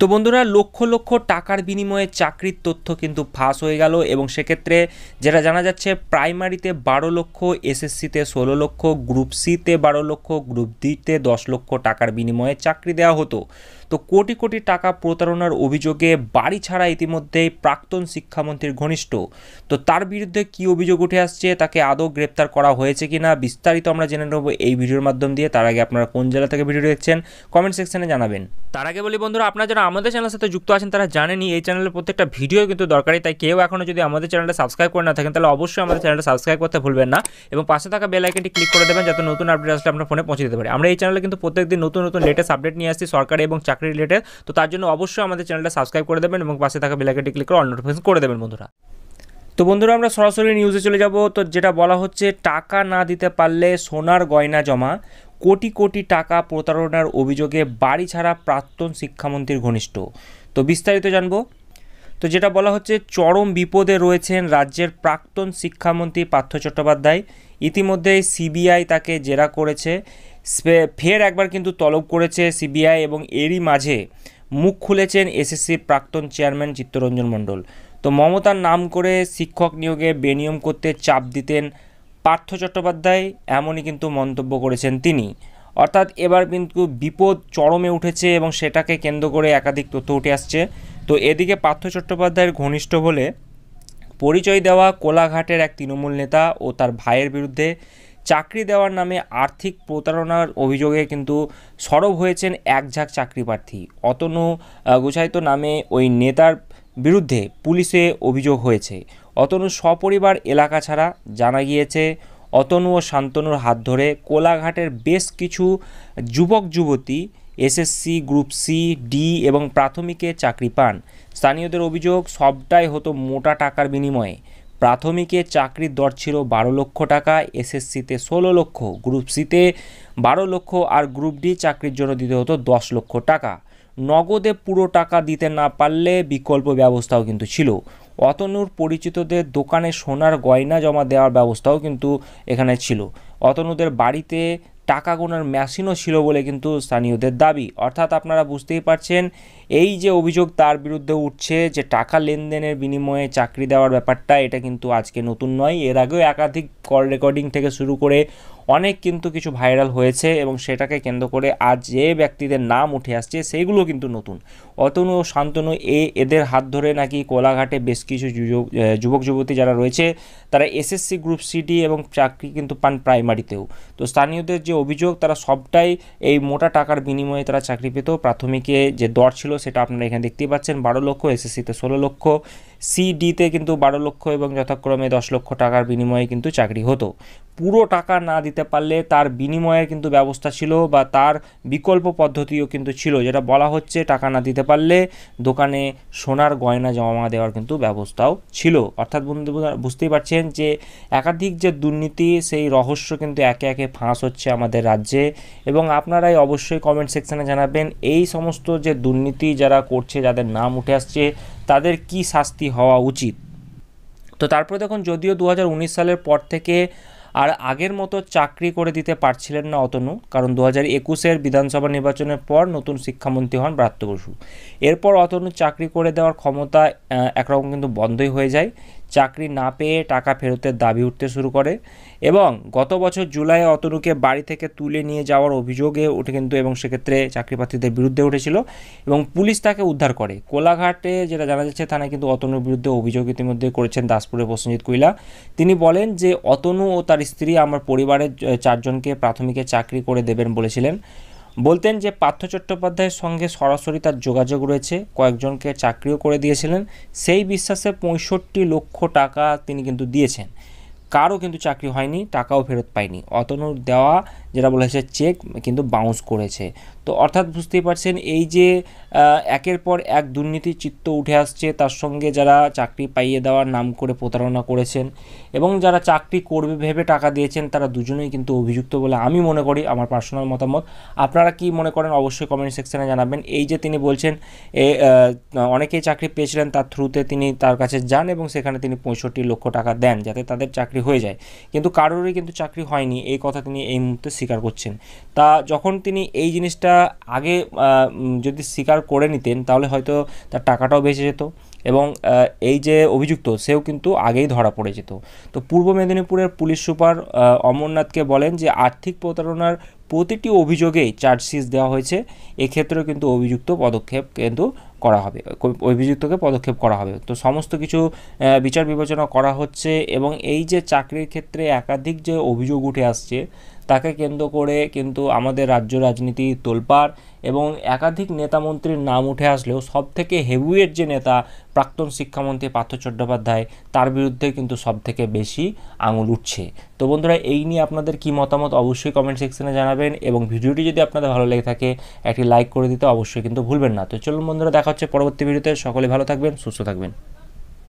তো বন্ধুরা লক্ষ লক্ষ টাকার বিনিময়ে চাকরির তথ্য কিন্তু ফাঁস হয়ে গেল এবং সেক্ষেত্রে যেটা জানা যাচ্ছে প্রাইমারিতে বারো লক্ষ এসএসসিতে ষোলো লক্ষ গ্রুপ সিতে বারো লক্ষ গ্রুপ ডিতে দশ লক্ষ টাকার বিনিময়ে চাকরি দেওয়া হতো তো কোটি কোটি টাকা প্রতারণার অভিযোগে বাড়ি ছাড়া ইতিমধ্যেই প্রাক্তন শিক্ষামন্ত্রীর ঘনিষ্ঠ তো তার বিরুদ্ধে কি অভিযোগ উঠে আসছে তাকে আদৌ গ্রেপ্তার করা হয়েছে কি না বিস্তারিত আমরা জেনে নেব এই ভিডিওর মাধ্যম দিয়ে তার আগে আপনারা কোন জেলা থেকে ভিডিও দেখছেন কমেন্ট সেকশনে জানাবেন তার আগে বলি বন্ধুরা আপনারা যারা আমাদের চ্যানেলের সাথে যুক্ত আছেন তারা জানেনি এই চ্যানেলের প্রত্যেকটা ভিডিও কিন্তু দরকারি তাই কেউ এখনও যদি আমাদের চ্যানেলটা সাবস্ক্রাইব করে না থাকেন তাহলে অবশ্যই আমাদের চ্যানেলটা সাবস্ক্রাইব করতে ভুলবেন না এবং পাশে থাকা বেল আইকনটি ক্লিক করে দেবেন যাতে নতুন আপডেট আসলে আপনার ফোনে পৌঁছে দিতে পারে আমরা এই চ্যানেলে কিন্তু প্রত্যেকদিন নতুন নতুন লেটেস্ট আপডেট নিয়ে আসছি সরকারি এবং চাকরি চাকরি রিলেটেড তো তার জন্য অবশ্যই আমাদের চ্যানেলটা সাবস্ক্রাইব করে দেবেন এবং পাশে থাকা বেলাইকেটি ক্লিক করে অল নোটিফিকেশন করে দেবেন বন্ধুরা তো বন্ধুরা আমরা সরাসরি নিউজে চলে যাব তো যেটা বলা হচ্ছে টাকা না দিতে পারলে সোনার গয়না জমা কোটি কোটি টাকা প্রতারণার অভিযোগে বাড়ি ছাড়া প্রাক্তন শিক্ষামন্ত্রীর ঘনিষ্ঠ তো বিস্তারিত জানবো তো যেটা বলা হচ্ছে চরম বিপদে রয়েছেন রাজ্যের প্রাক্তন শিক্ষামন্ত্রী পার্থ চট্টোপাধ্যায় ইতিমধ্যেই সিবিআই তাকে জেরা করেছে ফের একবার কিন্তু তলব করেছে সিবিআই এবং এরই মাঝে মুখ খুলেছেন এসএসসি প্রাক্তন চেয়ারম্যান চিত্তরঞ্জন মণ্ডল তো মমতার নাম করে শিক্ষক নিয়োগে বেনিয়ম করতে চাপ দিতেন পার্থ চট্টোপাধ্যায় এমনই কিন্তু মন্তব্য করেছেন তিনি অর্থাৎ এবার কিন্তু বিপদ চরমে উঠেছে এবং সেটাকে কেন্দ্র করে একাধিক তথ্য উঠে আসছে তো এদিকে পার্থ চট্টোপাধ্যায়ের ঘনিষ্ঠ বলে পরিচয় দেওয়া কোলাঘাটের এক তৃণমূল নেতা ও তার ভাইয়ের বিরুদ্ধে চাকরি দেওয়ার নামে আর্থিক প্রতারণার অভিযোগে কিন্তু সরব হয়েছেন একঝাঁক চাকরি প্রার্থী অতনু গুছাইত নামে ওই নেতার বিরুদ্ধে পুলিশে অভিযোগ হয়েছে অতনু সপরিবার এলাকা ছাড়া জানা গিয়েছে অতনু ও শান্তনুর হাত ধরে কোলাঘাটের বেশ কিছু যুবক যুবতী এসএসসি গ্রুপ সি ডি এবং প্রাথমিকে চাকরি পান স্থানীয়দের অভিযোগ সবটাই হতো মোটা টাকার বিনিময়ে প্রাথমিকে চাকরির দর ছিল বারো লক্ষ টাকা এসএসসিতে ষোলো লক্ষ গ্রুপ সিতে বারো লক্ষ আর গ্রুপ ডি চাকরির জন্য দিতে হতো দশ লক্ষ টাকা নগদে পুরো টাকা দিতে না পারলে বিকল্প ব্যবস্থাও কিন্তু ছিল অতনুর পরিচিতদের দোকানে সোনার গয়না জমা দেওয়ার ব্যবস্থাও কিন্তু এখানে ছিল অতনুদের বাড়িতে টাকা গোনার মেশিনও ছিল বলে কিন্তু স্থানীয়দের দাবি অর্থাৎ আপনারা বুঝতেই পারছেন এই যে অভিযোগ তার বিরুদ্ধে উঠছে যে টাকা লেনদেনের বিনিময়ে চাকরি দেওয়ার ব্যাপারটা এটা কিন্তু আজকে নতুন নয় এর আগেও একাধিক কল রেকর্ডিং থেকে শুরু করে অনেক কিন্তু কিছু ভাইরাল হয়েছে এবং সেটাকে কেন্দ্র করে আজ যে ব্যক্তিদের নাম উঠে আসছে সেইগুলো কিন্তু নতুন অতনু ও শান্তনু এ এদের হাত ধরে নাকি কোলাঘাটে বেশ কিছু যুবক যুবতী যারা রয়েছে তারা এসএসসি গ্রুপ সিটি এবং চাকরি কিন্তু পান প্রাইমারিতেও তো স্থানীয়দের যে অভিযোগ তারা সবটাই এই মোটা টাকার বিনিময়ে তারা চাকরি পেত প্রাথমিকে যে দর ছিল সেটা আপনারা এখানে দেখতেই পাচ্ছেন বারো লক্ষ এসএসসিতে ষোলো লক্ষ সি ডিতে কিন্তু বারো লক্ষ এবং যথাক্রমে দশ লক্ষ টাকার বিনিময়ে কিন্তু চাকরি হতো পুরো টাকা না দিতে পারলে তার বিনিময়ের কিন্তু ব্যবস্থা ছিল বা তার বিকল্প পদ্ধতিও কিন্তু ছিল যেটা বলা হচ্ছে টাকা না দিতে পারলে দোকানে সোনার গয়না জমা দেওয়ার কিন্তু ব্যবস্থাও ছিল অর্থাৎ বন্ধু বুঝতেই পারছেন যে একাধিক যে দুর্নীতি সেই রহস্য কিন্তু একে একে ফাঁস হচ্ছে আমাদের রাজ্যে এবং আপনারাই অবশ্যই কমেন্ট সেকশানে জানাবেন এই সমস্ত যে দুর্নীতি যারা করছে যাদের নাম উঠে আসছে তাদের কি শাস্তি হওয়া উচিত তো তারপরে দেখুন যদিও দু সালের পর থেকে আর আগের মতো চাকরি করে দিতে পারছিলেন না অতনু কারণ দু হাজার একুশের বিধানসভা নির্বাচনের পর নতুন শিক্ষামন্ত্রী হন ব্রাত্য বসু এরপর অতনু চাকরি করে দেওয়ার ক্ষমতা একরকম কিন্তু বন্ধই হয়ে যায় চাকরি না পেয়ে টাকা ফেরতের দাবি উঠতে শুরু করে এবং গত বছর জুলাই অতনুকে বাড়ি থেকে তুলে নিয়ে যাওয়ার অভিযোগে উঠে কিন্তু এবং সেক্ষেত্রে চাকরিপ্রার্থীদের বিরুদ্ধে উঠেছিল এবং পুলিশ তাকে উদ্ধার করে কোলাঘাটে যেটা জানা যাচ্ছে থানায় কিন্তু অতনুর বিরুদ্ধে অভিযোগ ইতিমধ্যে করেছেন দাসপুরের প্রসেনজিৎ কুইলা তিনি বলেন যে অতনু ও তার স্ত্রী আমার পরিবারের চারজনকে প্রাথমিকে চাকরি করে দেবেন বলেছিলেন বলতেন যে পার্থ চট্টোপাধ্যায়ের সঙ্গে সরাসরি তার যোগাযোগ রয়েছে কয়েকজনকে চাকরিও করে দিয়েছিলেন সেই বিশ্বাসে পঁয়ষট্টি লক্ষ টাকা তিনি কিন্তু দিয়েছেন কারও কিন্তু চাকরি হয়নি টাকাও ফেরত পায়নি অতনুর দেওয়া যেটা বলেছে চেক কিন্তু বাউন্স করেছে তো অর্থাৎ বুঝতেই পারছেন এই যে একের পর এক দুর্নীতির চিত্ত উঠে আসছে তার সঙ্গে যারা চাকরি পাইয়ে দেওয়ার নাম করে প্রতারণা করেছেন এবং যারা চাকরি করবে ভেবে টাকা দিয়েছেন তারা দুজনেই কিন্তু অভিযুক্ত বলে আমি মনে করি আমার পার্সোনাল মতামত আপনারা কি মনে করেন অবশ্যই কমেন্ট সেকশানে জানাবেন এই যে তিনি বলছেন এ অনেকেই চাকরি পেয়েছিলেন তার থ্রুতে তিনি তার কাছে যান এবং সেখানে তিনি পঁয়ষট্টি লক্ষ টাকা দেন যাতে তাদের চাকরি হয়ে যায় কিন্তু কারোরই কিন্তু চাকরি হয়নি এই কথা তিনি এই মুহূর্তে স্বীকার করছেন তা যখন তিনি এই জিনিসটা সেটা আগে যদি স্বীকার করে নিতেন তাহলে হয়তো তার টাকাটাও বেঁচে যেত এবং এই যে অভিযুক্ত সেও কিন্তু আগেই ধরা পড়ে যেত তো পূর্ব মেদিনীপুরের পুলিশ সুপার অমরনাথকে বলেন যে আর্থিক প্রতারণার প্রতিটি অভিযোগেই চার্জশিট দেওয়া হয়েছে এক্ষেত্রেও কিন্তু অভিযুক্ত পদক্ষেপ কিন্তু করা হবে অভিযুক্তকে পদক্ষেপ করা হবে তো সমস্ত কিছু বিচার বিবেচনা করা হচ্ছে এবং এই যে চাকরির ক্ষেত্রে একাধিক যে অভিযোগ উঠে আসছে তাকে কেন্দ্র করে কিন্তু আমাদের রাজ্য রাজনীতি তোলপাড় এবং একাধিক নেতা মন্ত্রীর নাম উঠে আসলেও সব থেকে হেভিওয়েট যে নেতা প্রাক্তন শিক্ষামন্ত্রী পার্থ চট্টোপাধ্যায় তার বিরুদ্ধে কিন্তু সবথেকে বেশি আঙুল উঠছে তো বন্ধুরা এই নিয়ে আপনাদের কি মতামত অবশ্যই কমেন্ট সেকশনে জানাবেন এবং ভিডিওটি যদি আপনাদের ভালো লেগে থাকে একটি লাইক করে দিতে অবশ্যই কিন্তু ভুলবেন না তো চলুন বন্ধুরা দেখা হচ্ছে পরবর্তী ভিডিওতে সকলে ভালো থাকবেন সুস্থ থাকবেন